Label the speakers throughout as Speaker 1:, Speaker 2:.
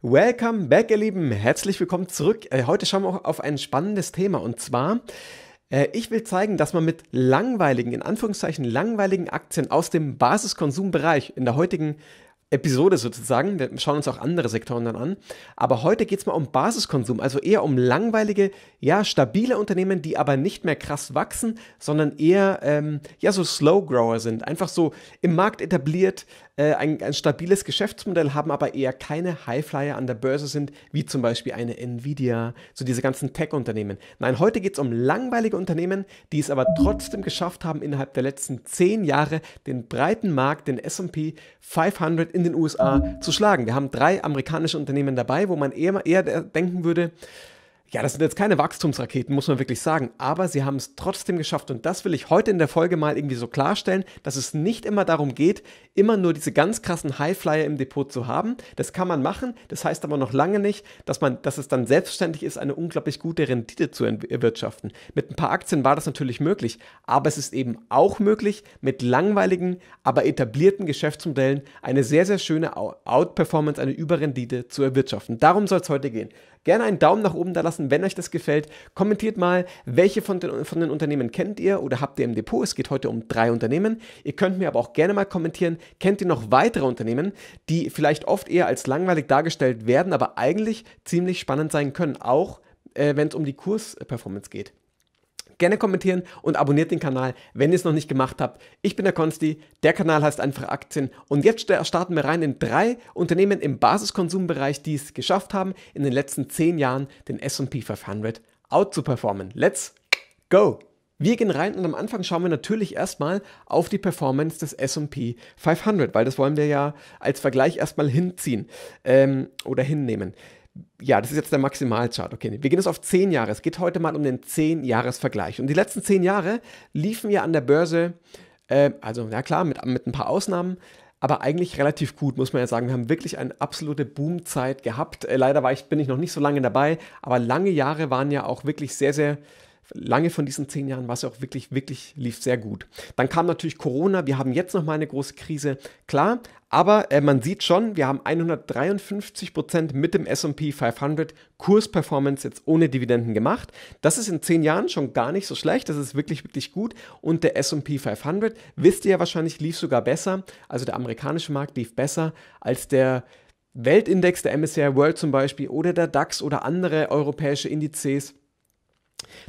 Speaker 1: Welcome back, ihr Lieben. Herzlich willkommen zurück. Äh, heute schauen wir auch auf ein spannendes Thema und zwar, äh, ich will zeigen, dass man mit langweiligen, in Anführungszeichen langweiligen Aktien aus dem Basiskonsumbereich in der heutigen Episode sozusagen, wir schauen uns auch andere Sektoren dann an, aber heute geht es mal um Basiskonsum, also eher um langweilige, ja, stabile Unternehmen, die aber nicht mehr krass wachsen, sondern eher, ähm, ja, so Slow Grower sind, einfach so im Markt etabliert, äh, ein, ein stabiles Geschäftsmodell haben, aber eher keine Highflyer an der Börse sind, wie zum Beispiel eine Nvidia, so diese ganzen Tech-Unternehmen. Nein, heute geht es um langweilige Unternehmen, die es aber trotzdem geschafft haben, innerhalb der letzten zehn Jahre den breiten Markt, den SP 500 in den USA zu schlagen. Wir haben drei amerikanische Unternehmen dabei, wo man eher, eher denken würde, ja, das sind jetzt keine Wachstumsraketen, muss man wirklich sagen, aber sie haben es trotzdem geschafft und das will ich heute in der Folge mal irgendwie so klarstellen, dass es nicht immer darum geht, immer nur diese ganz krassen Highflyer im Depot zu haben. Das kann man machen, das heißt aber noch lange nicht, dass man, dass es dann selbstständig ist, eine unglaublich gute Rendite zu erwirtschaften. Mit ein paar Aktien war das natürlich möglich, aber es ist eben auch möglich, mit langweiligen, aber etablierten Geschäftsmodellen eine sehr, sehr schöne Outperformance, eine Überrendite zu erwirtschaften. Darum soll es heute gehen gerne einen Daumen nach oben da lassen, wenn euch das gefällt. Kommentiert mal, welche von den, von den Unternehmen kennt ihr oder habt ihr im Depot. Es geht heute um drei Unternehmen. Ihr könnt mir aber auch gerne mal kommentieren, kennt ihr noch weitere Unternehmen, die vielleicht oft eher als langweilig dargestellt werden, aber eigentlich ziemlich spannend sein können, auch äh, wenn es um die Kursperformance geht gerne kommentieren und abonniert den Kanal, wenn ihr es noch nicht gemacht habt. Ich bin der Konsti, der Kanal heißt einfach Aktien und jetzt starten wir rein in drei Unternehmen im Basiskonsumbereich, die es geschafft haben, in den letzten zehn Jahren den S&P 500 out zu performen. Let's go! Wir gehen rein und am Anfang schauen wir natürlich erstmal auf die Performance des SP 500, weil das wollen wir ja als Vergleich erstmal hinziehen ähm, oder hinnehmen ja, das ist jetzt der Maximalchart. Okay, wir gehen jetzt auf 10 Jahre. Es geht heute mal um den 10-Jahres-Vergleich. Und die letzten 10 Jahre liefen ja an der Börse, äh, also ja klar, mit, mit ein paar Ausnahmen, aber eigentlich relativ gut, muss man ja sagen. Wir haben wirklich eine absolute Boomzeit gehabt. Äh, leider war ich, bin ich noch nicht so lange dabei, aber lange Jahre waren ja auch wirklich sehr, sehr lange von diesen zehn Jahren war es auch wirklich, wirklich, lief sehr gut. Dann kam natürlich Corona, wir haben jetzt nochmal eine große Krise, klar, aber äh, man sieht schon, wir haben 153 Prozent mit dem SP 500 Kursperformance jetzt ohne Dividenden gemacht. Das ist in zehn Jahren schon gar nicht so schlecht, das ist wirklich, wirklich gut. Und der SP 500, wisst ihr ja wahrscheinlich, lief sogar besser, also der amerikanische Markt lief besser als der Weltindex, der MSCI World zum Beispiel, oder der DAX oder andere europäische Indizes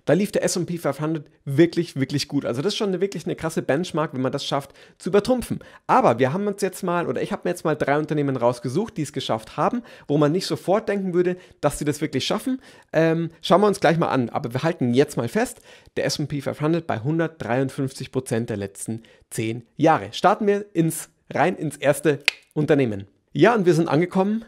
Speaker 1: da lief der S&P 500 wirklich, wirklich gut. Also das ist schon eine, wirklich eine krasse Benchmark, wenn man das schafft, zu übertrumpfen. Aber wir haben uns jetzt mal, oder ich habe mir jetzt mal drei Unternehmen rausgesucht, die es geschafft haben, wo man nicht sofort denken würde, dass sie das wirklich schaffen. Ähm, schauen wir uns gleich mal an. Aber wir halten jetzt mal fest, der S&P 500 bei 153 Prozent der letzten zehn Jahre. Starten wir ins, rein ins erste Unternehmen. Ja, und wir sind angekommen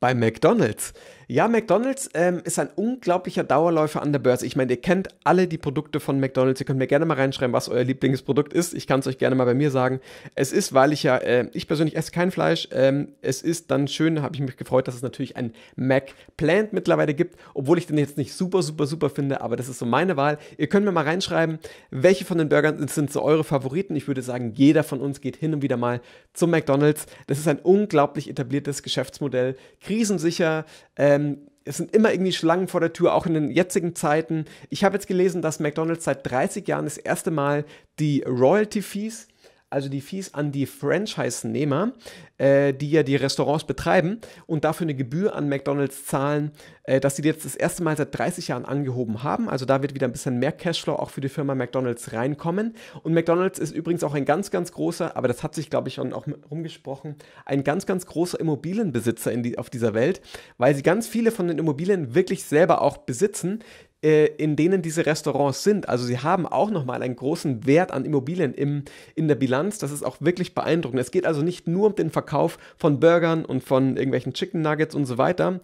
Speaker 1: bei McDonald's. Ja, McDonald's ähm, ist ein unglaublicher Dauerläufer an der Börse. Ich meine, ihr kennt alle die Produkte von McDonald's. Ihr könnt mir gerne mal reinschreiben, was euer Lieblingsprodukt ist. Ich kann es euch gerne mal bei mir sagen. Es ist, weil ich ja, äh, ich persönlich esse kein Fleisch. Ähm, es ist dann schön, habe ich mich gefreut, dass es natürlich ein Mac Plant mittlerweile gibt, obwohl ich den jetzt nicht super, super, super finde, aber das ist so meine Wahl. Ihr könnt mir mal reinschreiben, welche von den Burgern sind so eure Favoriten. Ich würde sagen, jeder von uns geht hin und wieder mal zum McDonald's. Das ist ein unglaublich etabliertes Geschäftsmodell, krisensicher. Äh, ähm, es sind immer irgendwie Schlangen vor der Tür, auch in den jetzigen Zeiten. Ich habe jetzt gelesen, dass McDonald's seit 30 Jahren das erste Mal die Royalty Fees also die Fees an die Franchise-Nehmer, äh, die ja die Restaurants betreiben und dafür eine Gebühr an McDonalds zahlen, äh, dass sie jetzt das erste Mal seit 30 Jahren angehoben haben. Also da wird wieder ein bisschen mehr Cashflow auch für die Firma McDonalds reinkommen. Und McDonalds ist übrigens auch ein ganz, ganz großer, aber das hat sich, glaube ich, schon auch rumgesprochen, ein ganz, ganz großer Immobilienbesitzer die, auf dieser Welt, weil sie ganz viele von den Immobilien wirklich selber auch besitzen, äh, in denen diese Restaurants sind. Also sie haben auch nochmal einen großen Wert an Immobilien im, in der Bilanz. Das ist auch wirklich beeindruckend. Es geht also nicht nur um den Verkauf von Burgern und von irgendwelchen Chicken Nuggets und so weiter.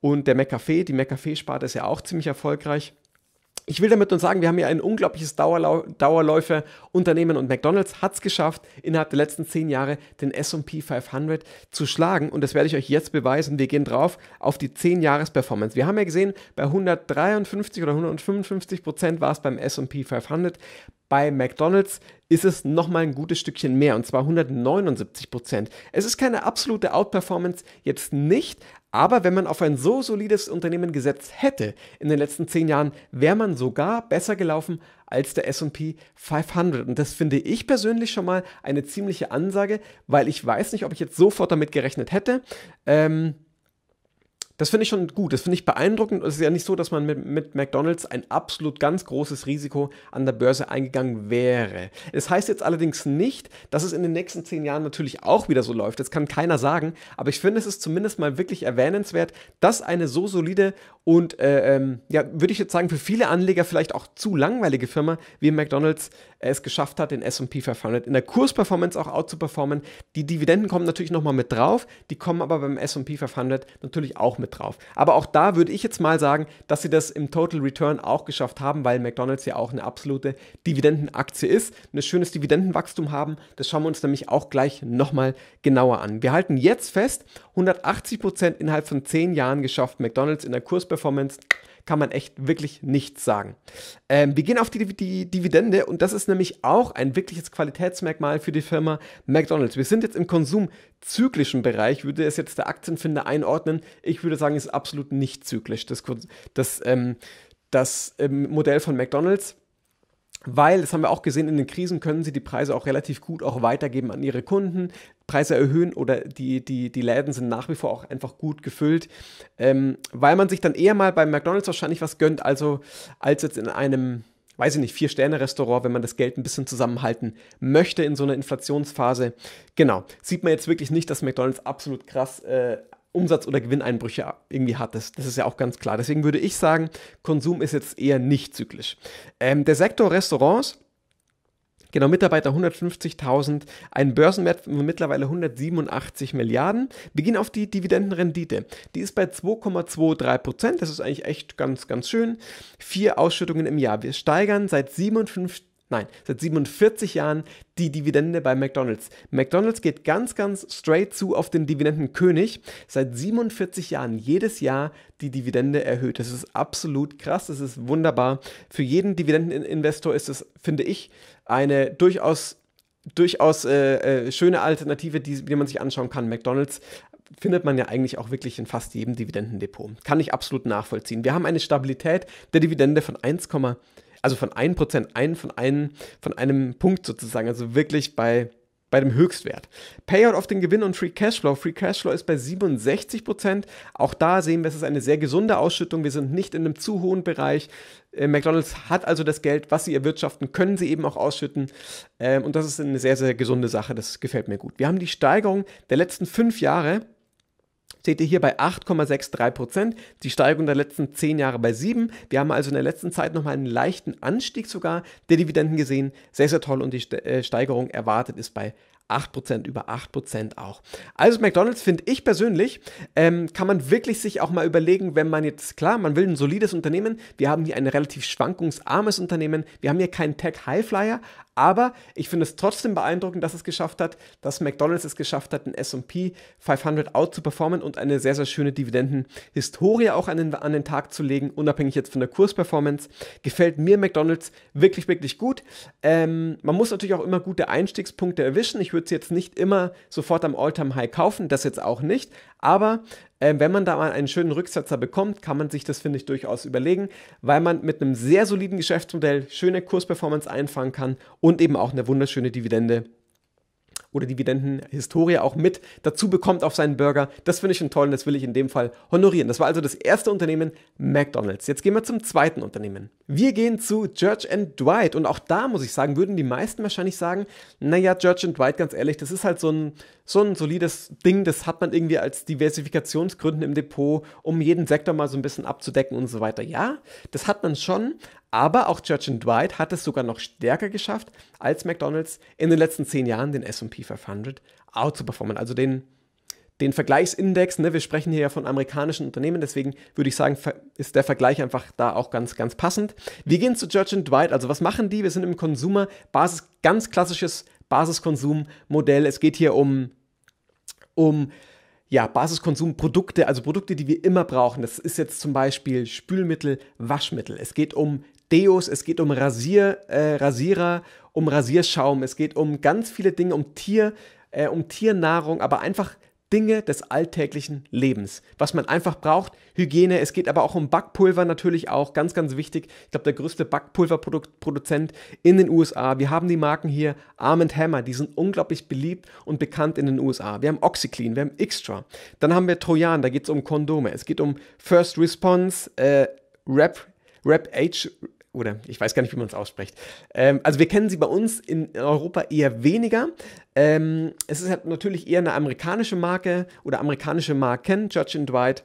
Speaker 1: Und der McCafé, die McCafé-Sparte ist ja auch ziemlich erfolgreich. Ich will damit nur sagen, wir haben hier ein unglaubliches Dauerlau Dauerläufer-Unternehmen und McDonald's hat es geschafft, innerhalb der letzten zehn Jahre den S&P 500 zu schlagen und das werde ich euch jetzt beweisen. Wir gehen drauf auf die 10-Jahres-Performance. Wir haben ja gesehen, bei 153 oder 155 Prozent war es beim S&P 500, bei McDonald's ist es nochmal ein gutes Stückchen mehr und zwar 179 Prozent. Es ist keine absolute Outperformance jetzt nicht, aber wenn man auf ein so solides Unternehmen gesetzt hätte in den letzten zehn Jahren, wäre man sogar besser gelaufen als der SP 500. Und das finde ich persönlich schon mal eine ziemliche Ansage, weil ich weiß nicht, ob ich jetzt sofort damit gerechnet hätte. Ähm, das finde ich schon gut, das finde ich beeindruckend. Es ist ja nicht so, dass man mit, mit McDonald's ein absolut ganz großes Risiko an der Börse eingegangen wäre. Es das heißt jetzt allerdings nicht, dass es in den nächsten zehn Jahren natürlich auch wieder so läuft. Das kann keiner sagen, aber ich finde, es ist zumindest mal wirklich erwähnenswert, dass eine so solide und, äh, ähm, ja, würde ich jetzt sagen, für viele Anleger vielleicht auch zu langweilige Firma wie McDonald's es geschafft hat, den SP 500 in der Kursperformance auch outzuperformen. Die Dividenden kommen natürlich nochmal mit drauf, die kommen aber beim SP 500 natürlich auch mit drauf. Aber auch da würde ich jetzt mal sagen, dass sie das im Total Return auch geschafft haben, weil McDonalds ja auch eine absolute Dividendenaktie ist, ein schönes Dividendenwachstum haben. Das schauen wir uns nämlich auch gleich nochmal genauer an. Wir halten jetzt fest, 180% Prozent innerhalb von 10 Jahren geschafft, McDonalds in der Kursperformance kann man echt wirklich nichts sagen. Ähm, wir gehen auf die, die Dividende und das ist nämlich auch ein wirkliches Qualitätsmerkmal für die Firma McDonald's. Wir sind jetzt im konsumzyklischen Bereich, würde es jetzt der Aktienfinder einordnen. Ich würde sagen, es ist absolut nicht zyklisch. Das, das, ähm, das ähm, Modell von McDonald's weil, das haben wir auch gesehen, in den Krisen können sie die Preise auch relativ gut auch weitergeben an ihre Kunden, Preise erhöhen oder die, die, die Läden sind nach wie vor auch einfach gut gefüllt, ähm, weil man sich dann eher mal bei McDonalds wahrscheinlich was gönnt, also als jetzt in einem, weiß ich nicht, Vier-Sterne-Restaurant, wenn man das Geld ein bisschen zusammenhalten möchte in so einer Inflationsphase. Genau, sieht man jetzt wirklich nicht, dass McDonalds absolut krass äh, Umsatz- oder Gewinneinbrüche irgendwie hat. Das, das, ist ja auch ganz klar. Deswegen würde ich sagen, Konsum ist jetzt eher nicht zyklisch. Ähm, der Sektor Restaurants, genau Mitarbeiter 150.000, ein Börsenwert von mittlerweile 187 Milliarden. Wir gehen auf die Dividendenrendite. Die ist bei 2,23 Prozent. Das ist eigentlich echt ganz, ganz schön. Vier Ausschüttungen im Jahr. Wir steigern seit 57 Nein, seit 47 Jahren die Dividende bei McDonald's. McDonald's geht ganz, ganz straight zu auf den Dividendenkönig. Seit 47 Jahren jedes Jahr die Dividende erhöht. Das ist absolut krass, das ist wunderbar. Für jeden Dividendeninvestor ist es, finde ich, eine durchaus durchaus äh, äh, schöne Alternative, die, die man sich anschauen kann. McDonald's findet man ja eigentlich auch wirklich in fast jedem Dividendendepot. Kann ich absolut nachvollziehen. Wir haben eine Stabilität der Dividende von 1,5 also von 1%, ein, von, einem, von einem Punkt sozusagen, also wirklich bei, bei dem Höchstwert. Payout auf den Gewinn und Free Cashflow. Free Cashflow ist bei 67%. Auch da sehen wir, es ist eine sehr gesunde Ausschüttung. Wir sind nicht in einem zu hohen Bereich. Äh, McDonald's hat also das Geld, was sie erwirtschaften, können sie eben auch ausschütten. Ähm, und das ist eine sehr, sehr gesunde Sache. Das gefällt mir gut. Wir haben die Steigerung der letzten fünf Jahre seht ihr hier bei 8,63 Prozent, die Steigerung der letzten 10 Jahre bei 7. Wir haben also in der letzten Zeit nochmal einen leichten Anstieg sogar der Dividenden gesehen. Sehr, sehr toll und die äh, Steigerung erwartet ist bei 8%, über 8% auch. Also McDonald's finde ich persönlich, ähm, kann man wirklich sich auch mal überlegen, wenn man jetzt, klar, man will ein solides Unternehmen, wir haben hier ein relativ schwankungsarmes Unternehmen, wir haben hier keinen Tech-Highflyer, aber ich finde es trotzdem beeindruckend, dass es geschafft hat, dass McDonald's es geschafft hat, den S&P 500 out zu performen und eine sehr, sehr schöne Dividendenhistorie auch an den, an den Tag zu legen, unabhängig jetzt von der Kursperformance. Gefällt mir McDonald's wirklich, wirklich gut. Ähm, man muss natürlich auch immer gute Einstiegspunkte erwischen. Ich würde es jetzt nicht immer sofort am all time high kaufen, das jetzt auch nicht. Aber äh, wenn man da mal einen schönen Rücksetzer bekommt, kann man sich das, finde ich, durchaus überlegen, weil man mit einem sehr soliden Geschäftsmodell schöne Kursperformance einfangen kann und eben auch eine wunderschöne Dividende oder Dividendenhistorie auch mit dazu bekommt auf seinen Burger. Das finde ich schon toll und das will ich in dem Fall honorieren. Das war also das erste Unternehmen, McDonald's. Jetzt gehen wir zum zweiten Unternehmen. Wir gehen zu Church Dwight und auch da muss ich sagen, würden die meisten wahrscheinlich sagen, naja, Church Dwight, ganz ehrlich, das ist halt so ein, so ein solides Ding, das hat man irgendwie als Diversifikationsgründen im Depot, um jeden Sektor mal so ein bisschen abzudecken und so weiter. Ja, das hat man schon, aber auch Church Dwight hat es sogar noch stärker geschafft, als McDonald's in den letzten zehn Jahren den SP 500 outzuperformen. Also den, den Vergleichsindex, ne, wir sprechen hier ja von amerikanischen Unternehmen, deswegen würde ich sagen, ist der Vergleich einfach da auch ganz, ganz passend. Wir gehen zu Church Dwight. Also was machen die? Wir sind im Consumer, Basis, ganz klassisches Basiskonsum-Modell. Es geht hier um, um ja, Basiskonsumprodukte, also Produkte, die wir immer brauchen. Das ist jetzt zum Beispiel Spülmittel, Waschmittel. Es geht um Deos, es geht um Rasier, äh, Rasierer, um Rasierschaum, es geht um ganz viele Dinge, um Tier, äh, um Tiernahrung, aber einfach Dinge des alltäglichen Lebens, was man einfach braucht. Hygiene, es geht aber auch um Backpulver natürlich auch, ganz, ganz wichtig. Ich glaube, der größte Backpulverproduzent in den USA. Wir haben die Marken hier, Arm Hammer, die sind unglaublich beliebt und bekannt in den USA. Wir haben Oxyclean, wir haben Extra. Dann haben wir Trojan, da geht es um Kondome. Es geht um First Response, äh, Rap, Rap Age oder ich weiß gar nicht, wie man es ausspricht. Ähm, also wir kennen sie bei uns in Europa eher weniger. Ähm, es ist halt natürlich eher eine amerikanische Marke oder amerikanische Marken, Judge Dwight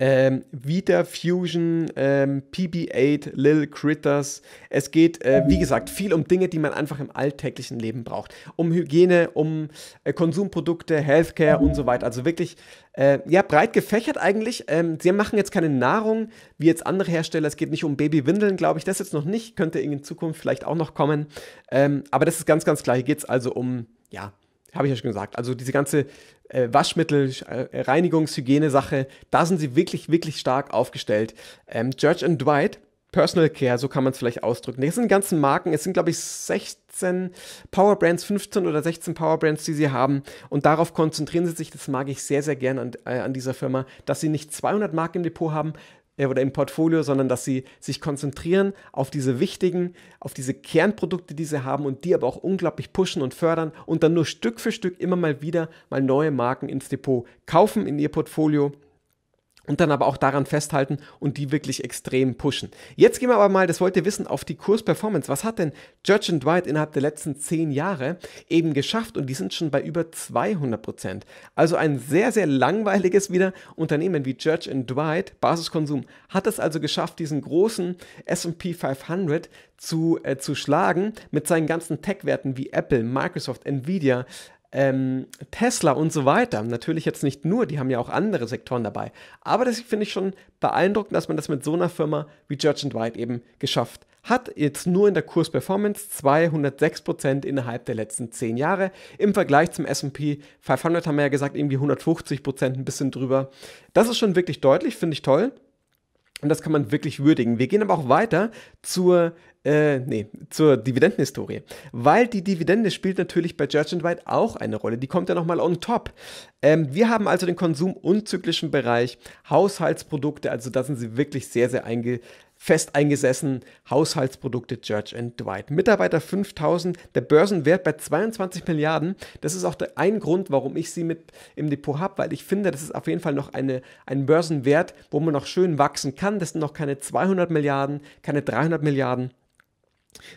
Speaker 1: ähm, Vita Fusion, ähm, PB8, Lil Critters. Es geht, äh, wie gesagt, viel um Dinge, die man einfach im alltäglichen Leben braucht. Um Hygiene, um äh, Konsumprodukte, Healthcare und so weiter. Also wirklich, äh, ja, breit gefächert eigentlich. Ähm, sie machen jetzt keine Nahrung wie jetzt andere Hersteller. Es geht nicht um Babywindeln, glaube ich. Das jetzt noch nicht. Könnte in Zukunft vielleicht auch noch kommen. Ähm, aber das ist ganz, ganz klar. Hier geht es also um, ja, habe ich ja schon gesagt. Also diese ganze äh, Waschmittel, äh, Reinigungshygiene-Sache, da sind sie wirklich, wirklich stark aufgestellt. Ähm, Church and Dwight, Personal Care, so kann man es vielleicht ausdrücken. Das sind ganzen Marken, es sind glaube ich 16 Power Brands, 15 oder 16 Power Brands, die sie haben und darauf konzentrieren sie sich, das mag ich sehr, sehr gern an, äh, an dieser Firma, dass sie nicht 200 Marken im Depot haben, äh, oder im Portfolio, sondern dass sie sich konzentrieren auf diese wichtigen, auf diese Kernprodukte, die sie haben und die aber auch unglaublich pushen und fördern und dann nur Stück für Stück immer mal wieder mal neue Marken ins Depot kaufen in ihr Portfolio und dann aber auch daran festhalten und die wirklich extrem pushen. Jetzt gehen wir aber mal, das wollt ihr wissen, auf die Kursperformance. Was hat denn Judge and White innerhalb der letzten zehn Jahre eben geschafft? Und die sind schon bei über 200 Prozent. Also ein sehr, sehr langweiliges wieder Unternehmen wie Judge and White, Basiskonsum, hat es also geschafft, diesen großen S&P 500 zu, äh, zu schlagen mit seinen ganzen Tech-Werten wie Apple, Microsoft, Nvidia, ähm, Tesla und so weiter. Natürlich jetzt nicht nur, die haben ja auch andere Sektoren dabei. Aber das finde ich schon beeindruckend, dass man das mit so einer Firma wie Church White eben geschafft hat jetzt nur in der Kursperformance 206% innerhalb der letzten 10 Jahre. Im Vergleich zum SP 500 haben wir ja gesagt, irgendwie 150%, ein bisschen drüber. Das ist schon wirklich deutlich, finde ich toll. Und das kann man wirklich würdigen. Wir gehen aber auch weiter zur, äh, nee, zur Dividendenhistorie. Weil die Dividende spielt natürlich bei Judge White auch eine Rolle. Die kommt ja nochmal on top. Ähm, wir haben also den konsum- und zyklischen Bereich, Haushaltsprodukte, also da sind sie wirklich sehr, sehr einge fest eingesessen, Haushaltsprodukte Church Dwight. Mitarbeiter 5000, der Börsenwert bei 22 Milliarden. Das ist auch der, ein Grund, warum ich sie mit im Depot habe, weil ich finde, das ist auf jeden Fall noch eine, ein Börsenwert, wo man noch schön wachsen kann. Das sind noch keine 200 Milliarden, keine 300 Milliarden.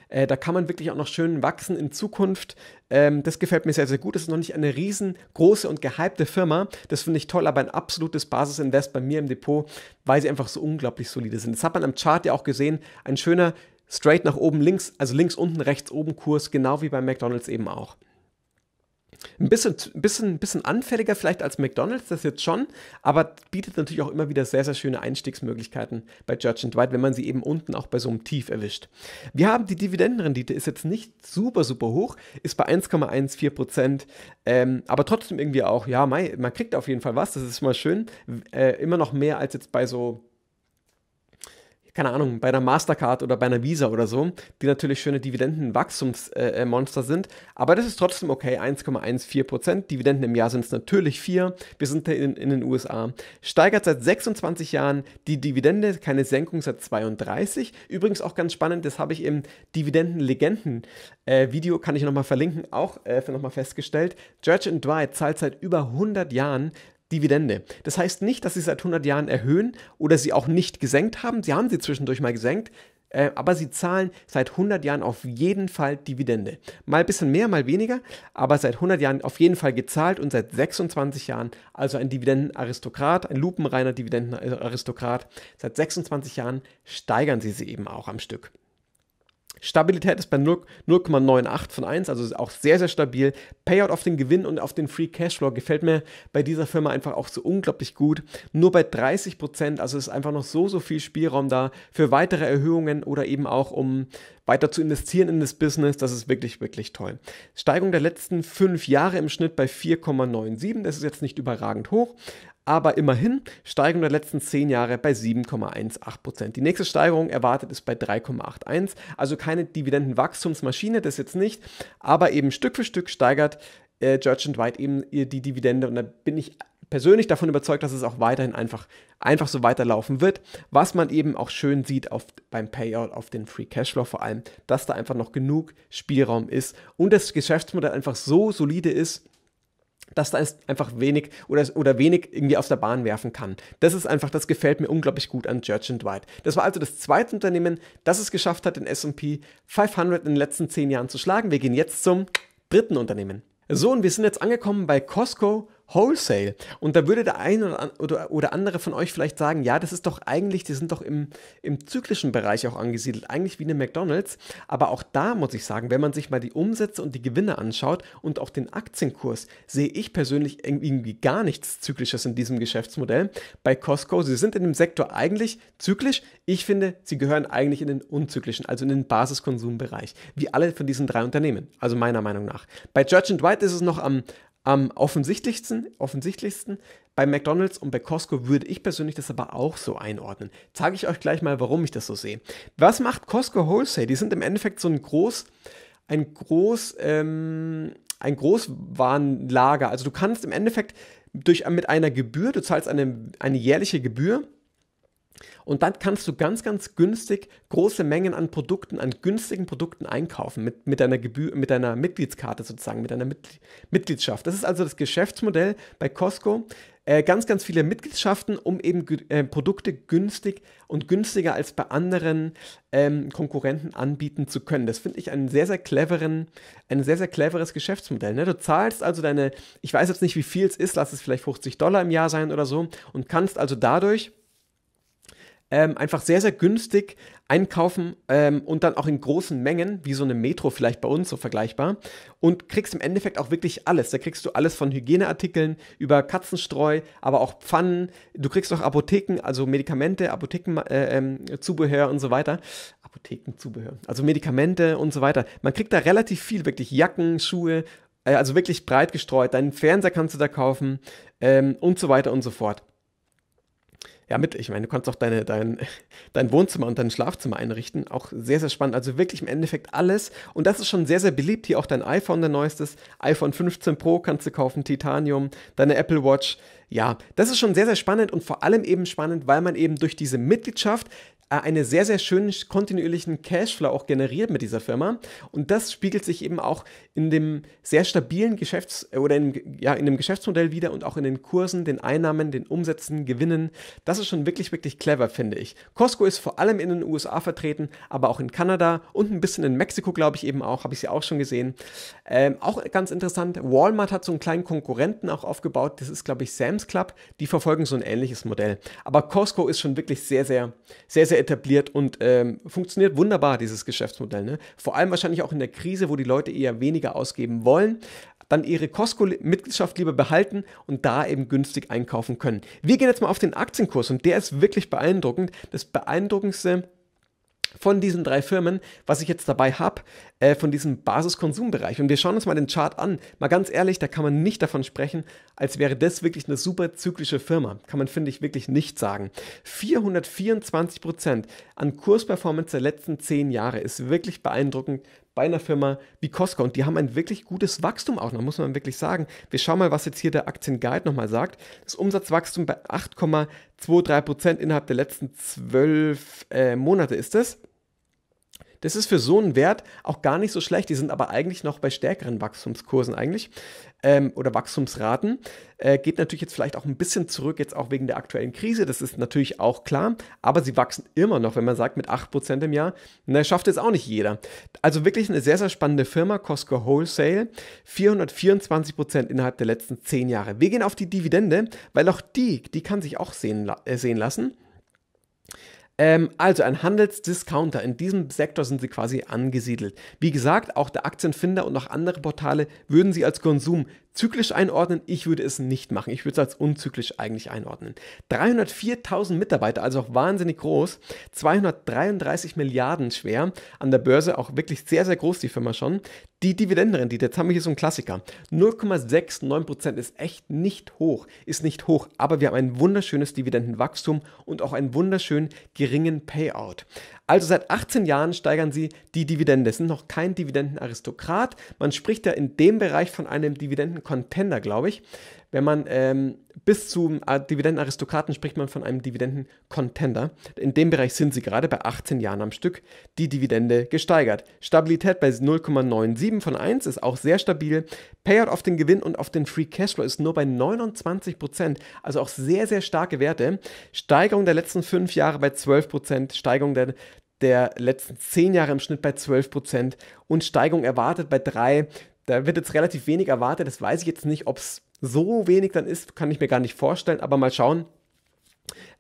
Speaker 1: Äh, da kann man wirklich auch noch schön wachsen in Zukunft. Ähm, das gefällt mir sehr, sehr gut. Das ist noch nicht eine riesengroße und gehypte Firma. Das finde ich toll, aber ein absolutes Basisinvest bei mir im Depot, weil sie einfach so unglaublich solide sind. Das hat man am Chart ja auch gesehen. Ein schöner straight nach oben links, also links unten, rechts oben Kurs, genau wie bei McDonald's eben auch ein bisschen, bisschen, bisschen anfälliger vielleicht als McDonald's, das jetzt schon, aber bietet natürlich auch immer wieder sehr, sehr schöne Einstiegsmöglichkeiten bei Church Dwight, wenn man sie eben unten auch bei so einem Tief erwischt. Wir haben die Dividendenrendite, ist jetzt nicht super, super hoch, ist bei 1,14 Prozent, ähm, aber trotzdem irgendwie auch, ja, man kriegt auf jeden Fall was, das ist mal schön, äh, immer noch mehr als jetzt bei so keine Ahnung, bei einer Mastercard oder bei einer Visa oder so, die natürlich schöne Dividendenwachstumsmonster äh, äh sind. Aber das ist trotzdem okay, 1,14 Prozent. Dividenden im Jahr sind es natürlich 4. Wir sind in, in den USA. Steigert seit 26 Jahren die Dividende, keine Senkung seit 32. Übrigens auch ganz spannend, das habe ich im dividendenlegenden äh, video äh, kann ich nochmal verlinken, auch äh, nochmal festgestellt. George Dwight zahlt seit über 100 Jahren Dividende. Das heißt nicht, dass sie seit 100 Jahren erhöhen oder sie auch nicht gesenkt haben. Sie haben sie zwischendurch mal gesenkt, äh, aber sie zahlen seit 100 Jahren auf jeden Fall Dividende. Mal ein bisschen mehr, mal weniger, aber seit 100 Jahren auf jeden Fall gezahlt und seit 26 Jahren, also ein Dividendenaristokrat, ein lupenreiner Dividendenaristokrat, seit 26 Jahren steigern sie sie eben auch am Stück. Stabilität ist bei 0,98 von 1, also auch sehr, sehr stabil. Payout auf den Gewinn und auf den Free Cashflow gefällt mir bei dieser Firma einfach auch so unglaublich gut. Nur bei 30 Prozent, also ist einfach noch so, so viel Spielraum da für weitere Erhöhungen oder eben auch um weiter zu investieren in das Business. Das ist wirklich, wirklich toll. Steigung der letzten fünf Jahre im Schnitt bei 4,97. Das ist jetzt nicht überragend hoch, aber immerhin Steigerung der letzten 10 Jahre bei 7,18%. Die nächste Steigerung erwartet ist bei 3,81%, also keine Dividendenwachstumsmaschine, das jetzt nicht, aber eben Stück für Stück steigert äh, Church White eben die Dividende und da bin ich persönlich davon überzeugt, dass es auch weiterhin einfach, einfach so weiterlaufen wird, was man eben auch schön sieht auf, beim Payout auf den Free Cashflow vor allem, dass da einfach noch genug Spielraum ist und das Geschäftsmodell einfach so solide ist, dass da ist einfach wenig oder, oder wenig irgendwie aus der Bahn werfen kann. Das ist einfach, das gefällt mir unglaublich gut an Church White. Das war also das zweite Unternehmen, das es geschafft hat, den S&P 500 in den letzten zehn Jahren zu schlagen. Wir gehen jetzt zum dritten Unternehmen. So, und wir sind jetzt angekommen bei Costco Wholesale. Und da würde der eine oder, oder andere von euch vielleicht sagen, ja, das ist doch eigentlich, die sind doch im, im zyklischen Bereich auch angesiedelt, eigentlich wie eine McDonald's. Aber auch da muss ich sagen, wenn man sich mal die Umsätze und die Gewinne anschaut und auch den Aktienkurs, sehe ich persönlich irgendwie gar nichts Zyklisches in diesem Geschäftsmodell. Bei Costco, sie sind in dem Sektor eigentlich zyklisch. Ich finde, sie gehören eigentlich in den unzyklischen, also in den Basiskonsumbereich, wie alle von diesen drei Unternehmen, also meiner Meinung nach. Bei Church White ist es noch am, am offensichtlichsten, offensichtlichsten bei McDonald's und bei Costco würde ich persönlich das aber auch so einordnen. Zeige ich euch gleich mal, warum ich das so sehe. Was macht Costco Wholesale? Die sind im Endeffekt so ein groß, ein groß, ähm, ein Großwarenlager. Also du kannst im Endeffekt durch, mit einer Gebühr, du zahlst eine, eine jährliche Gebühr und dann kannst du ganz, ganz günstig große Mengen an Produkten, an günstigen Produkten einkaufen mit, mit, deiner, Gebühr, mit deiner Mitgliedskarte sozusagen, mit deiner Mit Mitgliedschaft. Das ist also das Geschäftsmodell bei Costco. Äh, ganz, ganz viele Mitgliedschaften, um eben äh, Produkte günstig und günstiger als bei anderen ähm, Konkurrenten anbieten zu können. Das finde ich einen sehr, sehr cleveren, ein sehr, sehr cleveres Geschäftsmodell. Ne? Du zahlst also deine, ich weiß jetzt nicht, wie viel es ist, lass es vielleicht 50 Dollar im Jahr sein oder so, und kannst also dadurch ähm, einfach sehr, sehr günstig einkaufen ähm, und dann auch in großen Mengen, wie so eine Metro vielleicht bei uns so vergleichbar. Und kriegst im Endeffekt auch wirklich alles. Da kriegst du alles von Hygieneartikeln über Katzenstreu, aber auch Pfannen. Du kriegst auch Apotheken, also Medikamente, Apothekenzubehör äh, ähm, und so weiter. Apothekenzubehör, also Medikamente und so weiter. Man kriegt da relativ viel, wirklich Jacken, Schuhe. Äh, also wirklich breit gestreut. Deinen Fernseher kannst du da kaufen ähm, und so weiter und so fort ja, mit. Ich meine, du kannst auch deine, dein, dein Wohnzimmer und dein Schlafzimmer einrichten. Auch sehr, sehr spannend. Also wirklich im Endeffekt alles. Und das ist schon sehr, sehr beliebt. Hier auch dein iPhone, der neuestes. iPhone 15 Pro kannst du kaufen, Titanium, deine Apple Watch. Ja, das ist schon sehr, sehr spannend und vor allem eben spannend, weil man eben durch diese Mitgliedschaft äh, eine sehr, sehr schönen kontinuierlichen Cashflow auch generiert mit dieser Firma. Und das spiegelt sich eben auch in dem sehr stabilen Geschäfts- äh, oder in, ja, in dem Geschäftsmodell wieder und auch in den Kursen, den Einnahmen, den Umsätzen, Gewinnen. Das ist schon wirklich, wirklich clever, finde ich. Costco ist vor allem in den USA vertreten, aber auch in Kanada und ein bisschen in Mexiko, glaube ich, eben auch. Habe ich sie auch schon gesehen. Ähm, auch ganz interessant, Walmart hat so einen kleinen Konkurrenten auch aufgebaut. Das ist, glaube ich, Sam's Club. Die verfolgen so ein ähnliches Modell. Aber Costco ist schon wirklich sehr, sehr, sehr, sehr sehr etabliert und ähm, funktioniert wunderbar, dieses Geschäftsmodell. Ne? Vor allem wahrscheinlich auch in der Krise, wo die Leute eher weniger ausgeben wollen, dann ihre Costco-Mitgliedschaft lieber behalten und da eben günstig einkaufen können. Wir gehen jetzt mal auf den Aktienkurs und der ist wirklich beeindruckend. Das beeindruckendste von diesen drei Firmen, was ich jetzt dabei habe, äh, von diesem Basiskonsumbereich. Und wir schauen uns mal den Chart an. Mal ganz ehrlich, da kann man nicht davon sprechen, als wäre das wirklich eine super zyklische Firma. Kann man, finde ich, wirklich nicht sagen. 424 Prozent an Kursperformance der letzten zehn Jahre ist wirklich beeindruckend bei einer Firma wie Costco. Und die haben ein wirklich gutes Wachstum auch noch, muss man wirklich sagen. Wir schauen mal, was jetzt hier der Aktienguide nochmal sagt. Das Umsatzwachstum bei 8,23 Prozent innerhalb der letzten zwölf äh, Monate ist es. Das ist für so einen Wert auch gar nicht so schlecht. Die sind aber eigentlich noch bei stärkeren Wachstumskursen eigentlich ähm, oder Wachstumsraten. Äh, geht natürlich jetzt vielleicht auch ein bisschen zurück, jetzt auch wegen der aktuellen Krise, das ist natürlich auch klar, aber sie wachsen immer noch, wenn man sagt, mit 8% im Jahr, na, schafft es auch nicht jeder. Also wirklich eine sehr, sehr spannende Firma, Costco Wholesale, 424% innerhalb der letzten 10 Jahre. Wir gehen auf die Dividende, weil auch die, die kann sich auch sehen, äh, sehen lassen. Ähm, also ein Handelsdiscounter. In diesem Sektor sind sie quasi angesiedelt. Wie gesagt, auch der Aktienfinder und auch andere Portale würden sie als Konsum zyklisch einordnen. Ich würde es nicht machen. Ich würde es als unzyklisch eigentlich einordnen. 304.000 Mitarbeiter, also auch wahnsinnig groß. 233 Milliarden schwer. An der Börse auch wirklich sehr, sehr groß die Firma schon. Die Dividendenrendite, jetzt haben wir hier so einen Klassiker. 0,69% ist echt nicht hoch, ist nicht hoch, aber wir haben ein wunderschönes Dividendenwachstum und auch einen wunderschönen geringen Payout. Also seit 18 Jahren steigern sie die Dividende. Es sind noch kein Dividendenaristokrat. Man spricht ja in dem Bereich von einem Dividendencontender, glaube ich wenn man ähm, bis zum äh, Dividendenaristokraten spricht man von einem Dividenden-Contender. In dem Bereich sind sie gerade bei 18 Jahren am Stück die Dividende gesteigert. Stabilität bei 0,97 von 1 ist auch sehr stabil. Payout auf den Gewinn und auf den Free Cashflow ist nur bei 29 Prozent, also auch sehr, sehr starke Werte. Steigerung der letzten fünf Jahre bei 12 Prozent, Steigerung der, der letzten zehn Jahre im Schnitt bei 12 Prozent und Steigerung erwartet bei drei. Da wird jetzt relativ wenig erwartet. Das weiß ich jetzt nicht, ob es so wenig dann ist, kann ich mir gar nicht vorstellen, aber mal schauen.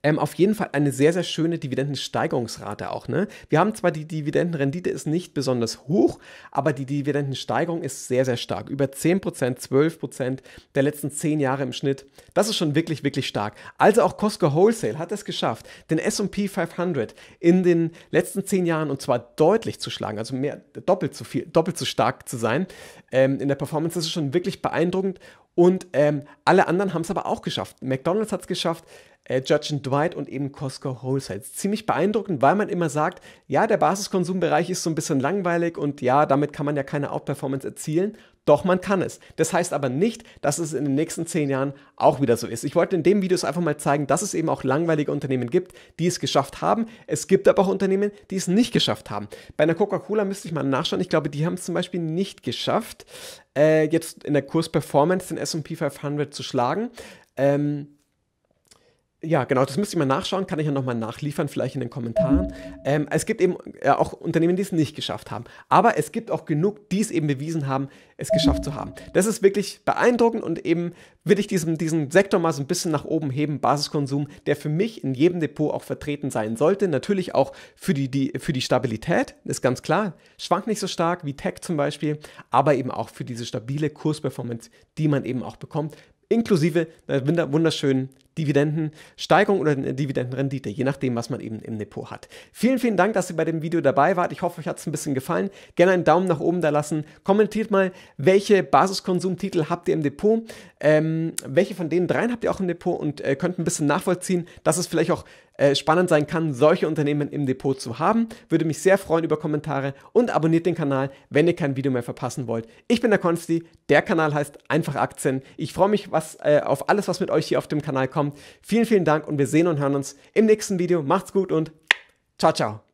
Speaker 1: Ähm, auf jeden Fall eine sehr, sehr schöne Dividendensteigerungsrate auch. Ne? Wir haben zwar die Dividendenrendite ist nicht besonders hoch, aber die Dividendensteigerung ist sehr, sehr stark. Über 10%, 12% der letzten 10 Jahre im Schnitt. Das ist schon wirklich, wirklich stark. Also auch Costco Wholesale hat es geschafft, den SP 500 in den letzten 10 Jahren und zwar deutlich zu schlagen, also mehr doppelt so viel, doppelt so stark zu sein. Ähm, in der Performance das ist schon wirklich beeindruckend und ähm, alle anderen haben es aber auch geschafft. McDonald's hat es geschafft, äh, Judge and Dwight und eben Costco Wholesales. Ziemlich beeindruckend, weil man immer sagt, ja, der Basiskonsumbereich ist so ein bisschen langweilig und ja, damit kann man ja keine Outperformance erzielen. Doch man kann es. Das heißt aber nicht, dass es in den nächsten zehn Jahren auch wieder so ist. Ich wollte in dem Video einfach mal zeigen, dass es eben auch langweilige Unternehmen gibt, die es geschafft haben. Es gibt aber auch Unternehmen, die es nicht geschafft haben. Bei einer Coca-Cola müsste ich mal nachschauen. Ich glaube, die haben es zum Beispiel nicht geschafft, äh, jetzt in der Kursperformance den SP 500 zu schlagen. Ähm, ja, genau, das müsste ich mal nachschauen, kann ich ja nochmal nachliefern, vielleicht in den Kommentaren. Ähm, es gibt eben äh, auch Unternehmen, die es nicht geschafft haben. Aber es gibt auch genug, die es eben bewiesen haben, es geschafft zu haben. Das ist wirklich beeindruckend und eben will ich diesen, diesen Sektor mal so ein bisschen nach oben heben, Basiskonsum, der für mich in jedem Depot auch vertreten sein sollte. Natürlich auch für die, die, für die Stabilität, ist ganz klar. Schwankt nicht so stark wie Tech zum Beispiel, aber eben auch für diese stabile Kursperformance, die man eben auch bekommt inklusive der wunderschönen Dividendensteigerung oder eine Dividendenrendite, je nachdem, was man eben im Depot hat. Vielen, vielen Dank, dass ihr bei dem Video dabei wart. Ich hoffe, euch hat es ein bisschen gefallen. Gerne einen Daumen nach oben da lassen. Kommentiert mal, welche Basiskonsumtitel habt ihr im Depot? Ähm, welche von den dreien habt ihr auch im Depot und äh, könnt ein bisschen nachvollziehen, dass es vielleicht auch äh, spannend sein kann, solche Unternehmen im Depot zu haben. Würde mich sehr freuen über Kommentare und abonniert den Kanal, wenn ihr kein Video mehr verpassen wollt. Ich bin der Konsti, der Kanal heißt Einfach Aktien. Ich freue mich was, äh, auf alles, was mit euch hier auf dem Kanal kommt. Vielen, vielen Dank und wir sehen und hören uns im nächsten Video. Macht's gut und ciao, ciao.